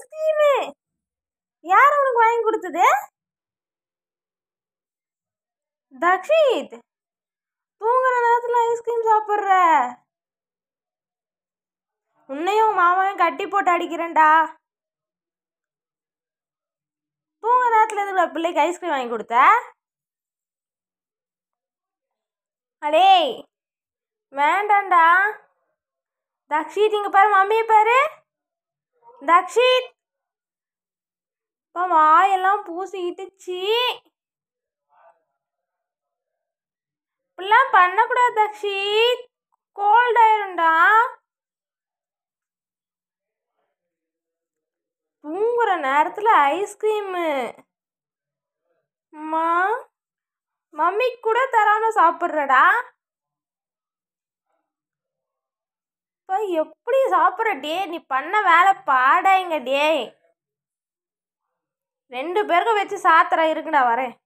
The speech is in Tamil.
ஐஸ்கிரீமு யார் அவனுக்கு வாங்கி கொடுத்தது தக்ஷித் தூங்குற நேரத்தில் ஐஸ்கிரீம் சாப்பிட்ற உன்னையும் மாமாவையும் கட்டி போட்டு அடிக்கிறேன்டா தூங்க நேரத்தில் எதுக்கு பிள்ளைக்கு ஐஸ்கிரீம் வாங்கி கொடுத்த அடே வேண்டாண்டா தக்ஷித் இங்கே பாரு மம்மியை பாரு தக்ஷித் இப்போ வாயெல்லாம் பூசிக்கிட்டுச்சு இப்படிலாம் பண்ணக்கூடாது தக்ஷித் கோல்ட் ஆயிரும்டா தூங்குற நேரத்தில் ஐஸ்கிரீமு அம்மா மம்மிக்கு கூட தராமல் சாப்பிட்றடா அதெல்லாம் எப்படி சாப்பிட்ற டே நீ பண்ண வேலை பாடாங்க டே ரெண்டு பேருக்கும் வச்சு சாத்திரம் இருக்குடா வரேன்